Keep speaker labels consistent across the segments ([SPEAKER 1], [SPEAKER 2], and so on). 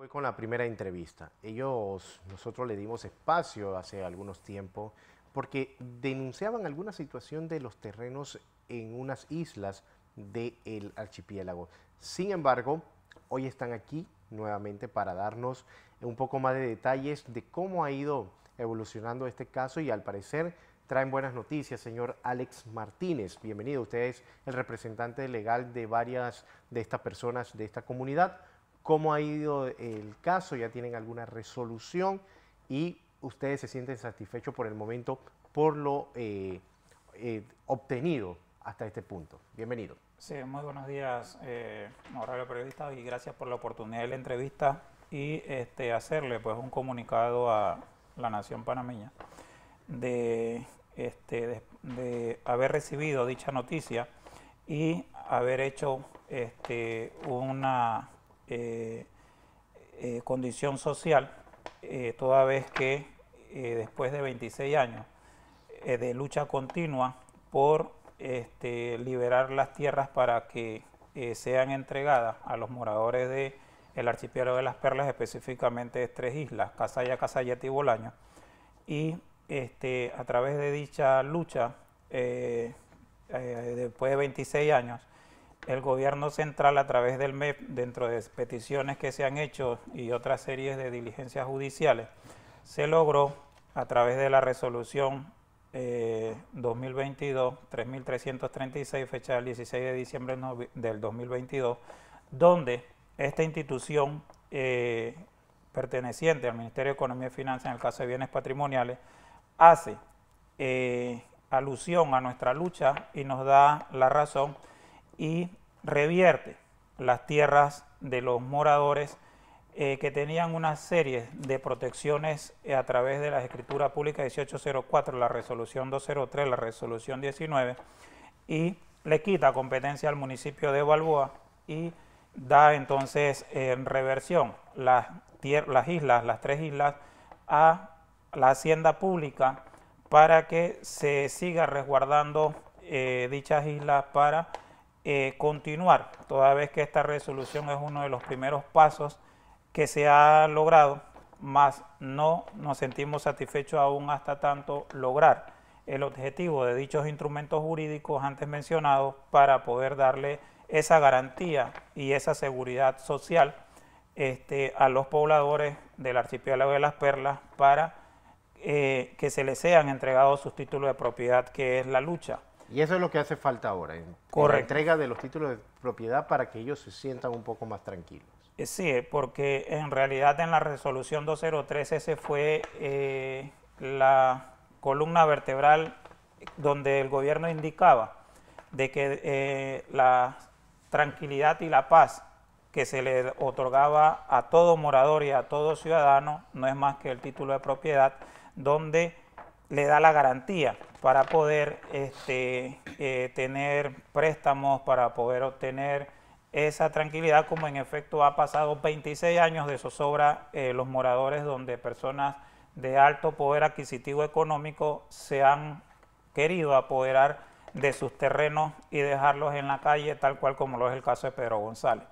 [SPEAKER 1] Hoy con la primera entrevista. Ellos, nosotros le dimos espacio hace algunos tiempos porque denunciaban alguna situación de los terrenos en unas islas del archipiélago. Sin embargo, hoy están aquí nuevamente para darnos un poco más de detalles de cómo ha ido evolucionando este caso y al parecer traen buenas noticias, señor Alex Martínez. Bienvenido, usted es el representante legal de varias de estas personas de esta comunidad cómo ha ido el caso, ya tienen alguna resolución y ustedes se sienten satisfechos por el momento por lo eh, eh, obtenido hasta este punto. Bienvenido.
[SPEAKER 2] Sí, muy buenos días, eh, honorable periodista, y gracias por la oportunidad de la entrevista y este, hacerle pues un comunicado a la nación panameña de, este, de haber recibido dicha noticia y haber hecho este, una eh, eh, condición social, eh, toda vez que después de 26 años de lucha continua por este, liberar las tierras para que sean entregadas a los moradores del archipiélago de las Perlas, específicamente de tres islas, Casaya, Casayete y Bolaño. Y este, a través de dicha lucha, después de 26 años, el gobierno central a través del MEP, dentro de peticiones que se han hecho y otras series de diligencias judiciales, se logró a través de la resolución 2022-3336, eh, fecha del 16 de diciembre del 2022, donde esta institución eh, perteneciente al Ministerio de Economía y Finanzas, en el caso de bienes patrimoniales, hace eh, alusión a nuestra lucha y nos da la razón y revierte las tierras de los moradores eh, que tenían una serie de protecciones eh, a través de la Escritura Pública 1804, la Resolución 203, la Resolución 19, y le quita competencia al municipio de Balboa y da entonces en eh, reversión las, las islas, las tres islas, a la hacienda pública para que se siga resguardando dichas islas para eh, continuar, toda vez que esta resolución es uno de los primeros pasos que se ha logrado, más no nos sentimos satisfechos aún hasta tanto lograr el objetivo de dichos instrumentos jurídicos antes mencionados para poder darle esa garantía y esa seguridad social este, a los pobladores del archipiélago de las Perlas para eh, que se les sean entregados sus títulos de propiedad, que es la lucha
[SPEAKER 1] y eso es lo que hace falta ahora, la entrega de los títulos de propiedad para que ellos se sientan un poco más tranquilos. Eh, sí, porque en
[SPEAKER 2] realidad en la resolución 203 ese fue eh, la columna vertebral donde el gobierno indicaba de que eh, la tranquilidad y la paz que se le otorgaba a todo morador y a todo ciudadano no es más que el título de propiedad donde le da la garantía para poder este, eh, tener préstamos, para poder obtener esa tranquilidad, como en efecto ha pasado 26 años de zozobra eh, los moradores donde personas de alto poder adquisitivo económico se han querido apoderar de sus terrenos y dejarlos en la calle, tal cual como lo es el caso de Pedro González.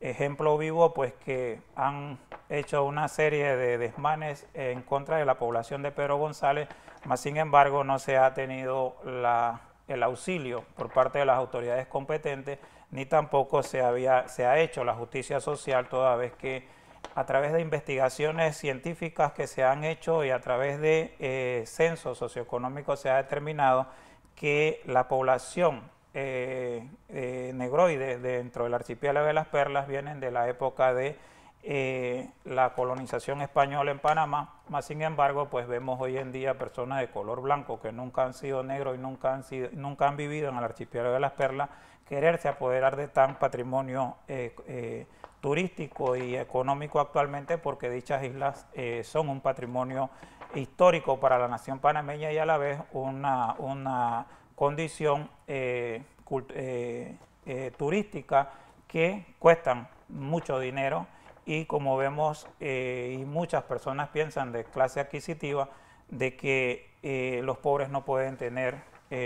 [SPEAKER 2] Ejemplo vivo, pues que han hecho una serie de desmanes en contra de la población de Pedro González, más sin embargo no se ha tenido el auxilio por parte de las autoridades competentes, ni tampoco se, había, se ha hecho la justicia social toda vez que a través de investigaciones científicas que se han hecho y a través de eh, censos socioeconómicos se ha determinado que la población eh, de dentro del archipiélago de las perlas vienen de la época de eh, la colonización española en Panamá, más sin embargo, pues vemos hoy en día personas de color blanco que nunca han sido negros y nunca han, sido, nunca han vivido en el archipiélago de las perlas, quererse apoderar de tan patrimonio eh, eh, turístico y económico actualmente porque dichas islas son un patrimonio histórico para la nación panameña y a la vez una, una condición eh, eh, turística que cuestan mucho dinero y como vemos eh, y muchas personas piensan de clase adquisitiva de que eh, los pobres no pueden tener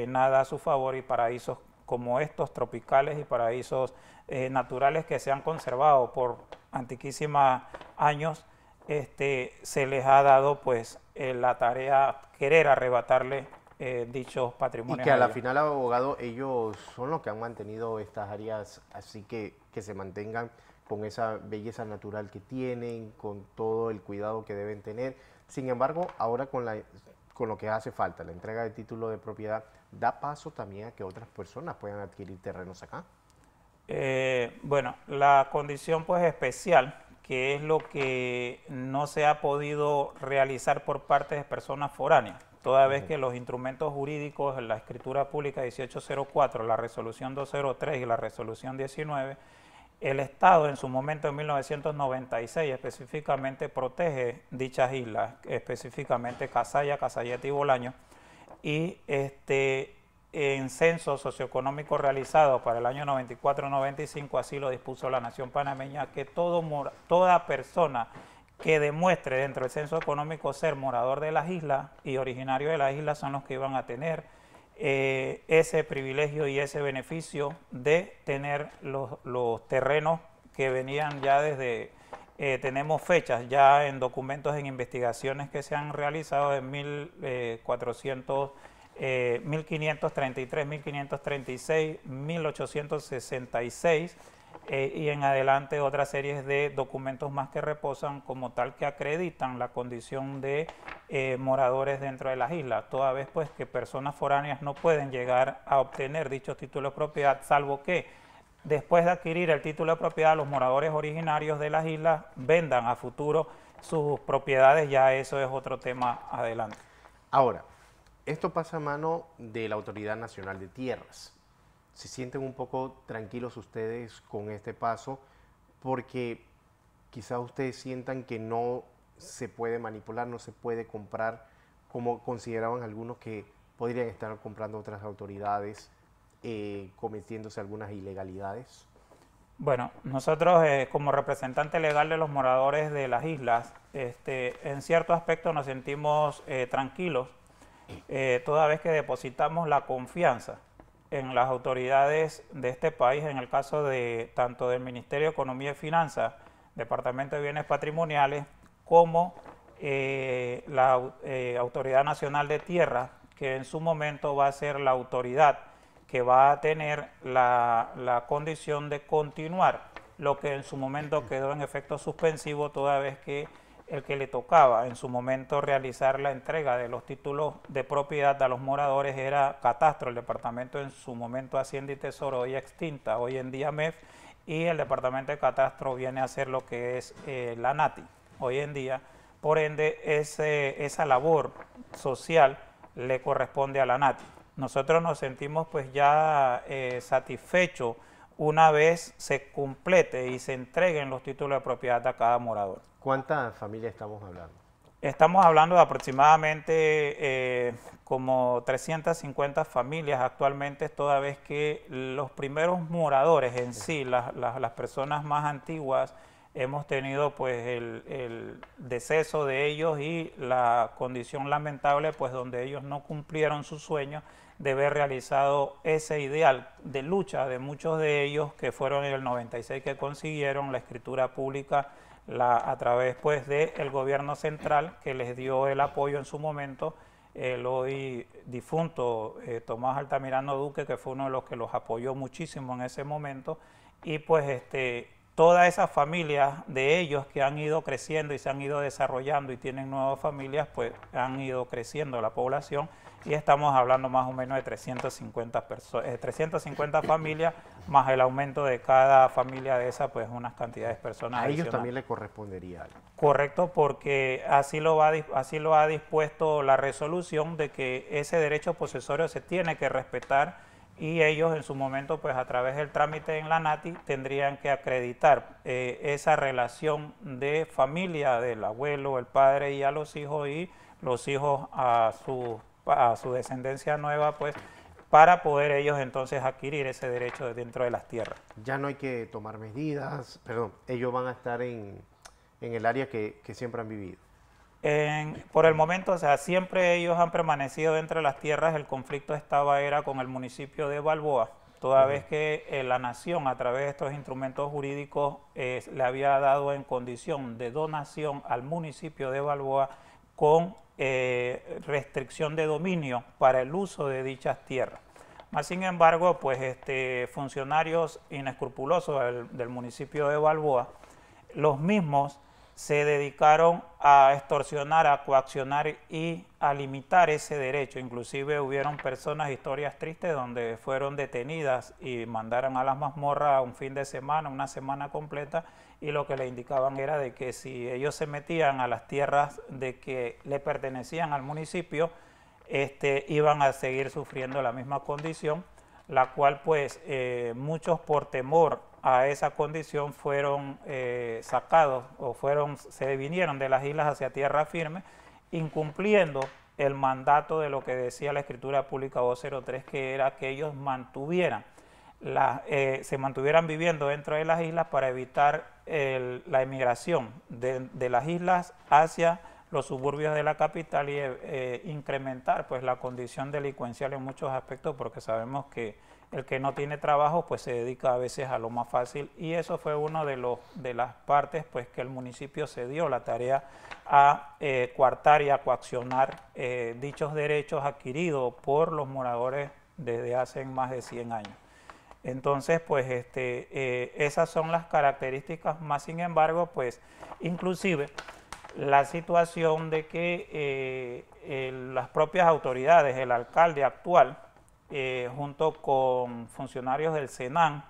[SPEAKER 2] nada a su favor y paraísos como estos tropicales y paraísos naturales que se han conservado por antiquísimos años, este, se les ha dado pues la tarea querer arrebatarle eh, dichos patrimonios. Y que a, la
[SPEAKER 1] final, abogado, ellos son los que han mantenido estas áreas, así que que se mantengan con esa belleza natural que tienen, con todo el cuidado que deben tener. Sin embargo, ahora con, la, con lo que hace falta, la entrega de título de propiedad, da paso también a que otras personas puedan adquirir terrenos acá.
[SPEAKER 2] Eh, bueno, la condición pues especial que es lo que no se ha podido realizar por parte de personas foráneas, toda vez que los instrumentos jurídicos, la escritura pública 1804, la resolución 203 y la resolución 19, el Estado en su momento en 1996 específicamente protege dichas islas, específicamente Casaya, Casalla y Bolaño, y este, en censo socioeconómico realizado para el año 94-95, así lo dispuso la Nación Panameña, que toda persona que demuestre dentro del censo económico ser morador de las islas y originario de las islas son los que iban a tener eh, ese privilegio y ese beneficio de tener los, terrenos que venían ya desde, eh, tenemos fechas ya en documentos, en investigaciones que se han realizado en 1400 1533, 1536, 1866 y en adelante otras series de documentos más que reposan como tal que acreditan la condición de eh, moradores dentro de las islas, toda vez pues que personas foráneas no pueden llegar a obtener dichos títulos de propiedad, salvo que después de adquirir el título de propiedad los moradores originarios de las islas vendan a
[SPEAKER 1] futuro sus propiedades, ya eso es otro tema adelante. Ahora, esto pasa a mano de la Autoridad Nacional de Tierras. Se sienten un poco tranquilos ustedes con este paso porque quizás ustedes sientan que no se puede manipular, no se puede comprar como consideraban algunos que podrían estar comprando otras autoridades, eh, cometiéndose algunas ilegalidades.
[SPEAKER 2] Bueno, nosotros eh, como representante legal de los moradores de las islas, este, en cierto aspecto nos sentimos eh, tranquilos eh, toda vez que depositamos la confianza en las autoridades de este país, en el caso de tanto del Ministerio de Economía y Finanzas, Departamento de Bienes Patrimoniales, como eh, la eh, Autoridad Nacional de Tierra, que en su momento va a ser la autoridad que va a tener la condición de continuar lo que en su momento quedó en efecto suspensivo toda vez que el que le tocaba en su momento realizar la entrega de los títulos de propiedad a los moradores era Catastro, el departamento en su momento Hacienda y Tesoro, hoy extinta, hoy en día MEF, y el departamento de Catastro viene a ser lo que es eh, la NATI, hoy en día. Por ende, esa labor social le corresponde a la NATI. Nosotros nos sentimos pues ya eh, satisfechos una vez se complete y se entreguen los títulos de propiedad a cada morador. ¿Cuántas familias estamos hablando? Estamos hablando de aproximadamente eh, como 350 familias actualmente, toda vez que los primeros moradores en sí, las, personas más antiguas, hemos tenido pues el, el, deceso de ellos y la condición lamentable pues donde ellos no cumplieron su sueño de haber realizado ese ideal de lucha de muchos de ellos que fueron en el 96 que consiguieron la escritura pública a través pues, del gobierno central que les dio el apoyo en su momento, el hoy difunto eh, Tomás Altamirano Duque, que fue uno de los que los apoyó muchísimo en ese momento, y pues este, todas esas familias de ellos que han ido creciendo y se han ido desarrollando y tienen nuevas familias, pues han ido creciendo la población y estamos hablando más o menos de 350, 350 eh, familias, más el aumento de cada familia de esa, pues unas cantidades de personas. A ellos también le correspondería algo. Correcto, porque así lo, va, así lo ha dispuesto la resolución de que ese derecho posesorio se tiene que respetar y ellos en su momento, pues a través del trámite en la NATI, tendrían que acreditar eh, esa relación de familia del abuelo, el padre y a los hijos y los hijos a sus a su descendencia nueva, pues para poder ellos entonces adquirir ese derecho dentro de las
[SPEAKER 1] tierras. Ya no hay que tomar medidas, perdón, ellos van a estar en, el área que, siempre han vivido. por el momento, o sea, siempre ellos han permanecido
[SPEAKER 2] dentro de las tierras, el conflicto estaba era con el municipio de Balboa, toda vez que eh, la nación a través de estos instrumentos jurídicos eh, le había dado en condición de donación al municipio de Balboa con eh, restricción de dominio para el uso de dichas tierras. Más sin embargo, pues este, funcionarios inescrupulosos del, municipio de Balboa, los mismos se dedicaron a extorsionar, a coaccionar y a limitar ese derecho. Inclusive hubieron personas, historias tristes, donde fueron detenidas y mandaron a las mazmorras un fin de semana, una semana completa, y lo que le indicaban era de que si ellos se metían a las tierras de que le pertenecían al municipio, este, iban a seguir sufriendo la misma condición, la cual pues eh, muchos por temor a esa condición fueron eh, sacados o fueron, se vinieron de las islas hacia tierra firme, incumpliendo el mandato de lo que decía la escritura pública 203, que era que ellos mantuvieran eh, se mantuvieran viviendo dentro de las islas para evitar la emigración de, las islas hacia los suburbios de la capital y eh, incrementar pues la condición delincuencial en muchos aspectos porque sabemos que el que no tiene trabajo pues se dedica a veces a lo más fácil y eso fue una de, las partes pues que el municipio se dio la tarea a eh, coartar y a coaccionar dichos derechos adquiridos por los moradores desde hace más de 100 años. Entonces, pues este, eh, esas son las características, más sin embargo, pues inclusive la situación de que eh, las propias autoridades, el alcalde actual, eh, junto con funcionarios del Senan,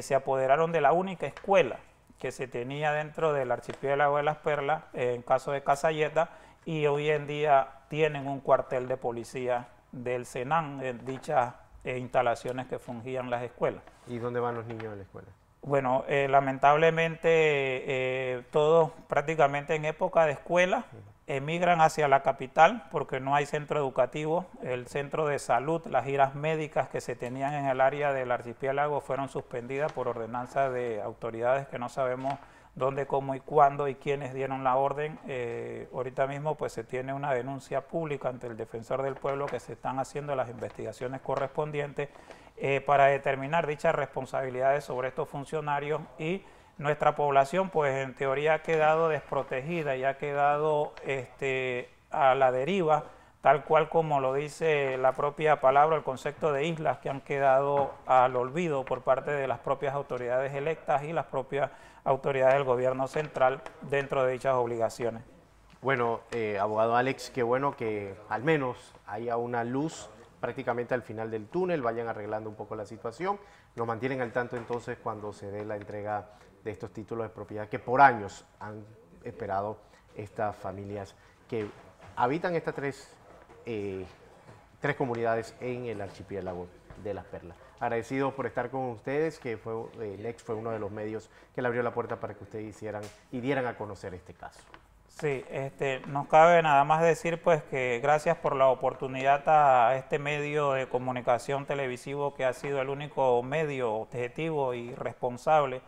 [SPEAKER 2] se apoderaron de la única escuela que se tenía dentro del archipiélago de las Perlas, en caso de Casalleta, y hoy en día tienen un cuartel de policía del Senan en dicha e instalaciones que fungían las escuelas. ¿Y dónde van los niños a la escuela? Bueno, eh, lamentablemente eh, todos prácticamente en época de escuela emigran hacia la capital porque no hay centro educativo, el centro de salud, las giras médicas que se tenían en el área del archipiélago fueron suspendidas por ordenanza de autoridades que no sabemos dónde, cómo y cuándo y quiénes dieron la orden. Eh, ahorita mismo pues se tiene una denuncia pública ante el defensor del pueblo que se están haciendo las investigaciones correspondientes eh, para determinar dichas responsabilidades sobre estos funcionarios y nuestra población pues en teoría ha quedado desprotegida y ha quedado este, a la deriva tal cual como lo dice la propia palabra, el concepto de islas que han quedado al olvido por parte de las propias autoridades electas y las propias autoridades del gobierno central dentro de dichas
[SPEAKER 1] obligaciones. Bueno, eh, abogado Alex, qué bueno que al menos haya una luz prácticamente al final del túnel, vayan arreglando un poco la situación. Nos mantienen al tanto entonces cuando se dé la entrega de estos títulos de propiedad que por años han esperado estas familias que habitan estas tres eh, tres comunidades en el archipiélago de las Perlas. Agradecido por estar con ustedes, que fue, el ex fue uno de los medios que le abrió la puerta para que ustedes hicieran y dieran a conocer este caso.
[SPEAKER 2] Sí, este, nos cabe nada más decir pues que gracias por la oportunidad a este medio de comunicación televisivo que ha sido el único medio objetivo y responsable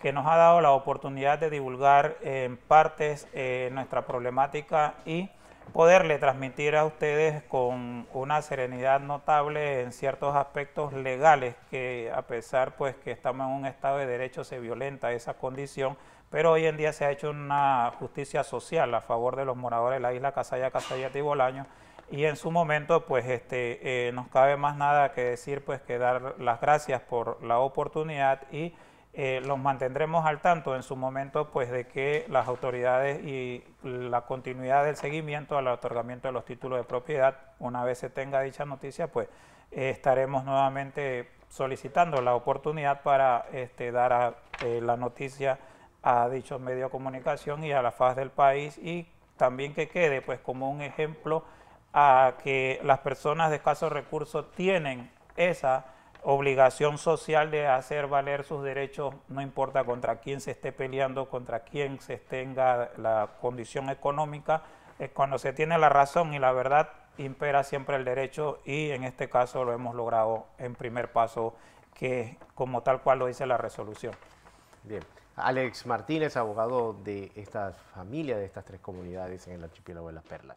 [SPEAKER 2] que nos ha dado la oportunidad de divulgar en partes eh, nuestra problemática y poderle transmitir a ustedes con una serenidad notable en ciertos aspectos legales que a pesar pues que estamos en un estado de derecho se violenta esa condición, pero hoy en día se ha hecho una justicia social a favor de los moradores de la isla Casaya, Casaya Tibolaño y en su momento pues este eh, nos cabe más nada que decir pues que dar las gracias por la oportunidad y eh, los mantendremos al tanto en su momento pues de que las autoridades y la continuidad del seguimiento al otorgamiento de los títulos de propiedad, una vez se tenga dicha noticia, pues estaremos nuevamente solicitando la oportunidad para este, dar eh, la noticia a dichos medios de comunicación y a la faz del país y también que quede pues como un ejemplo a que las personas de escasos recursos tienen esa obligación social de hacer valer sus derechos, no importa contra quién se esté peleando, contra quién se tenga la condición económica, cuando se tiene la razón y la verdad, impera siempre el derecho y en este caso lo hemos logrado en primer paso, que como tal cual
[SPEAKER 1] lo dice la resolución. Bien. Alex Martínez, abogado de esta familia, de estas tres comunidades en el archipiélago de las Perlas.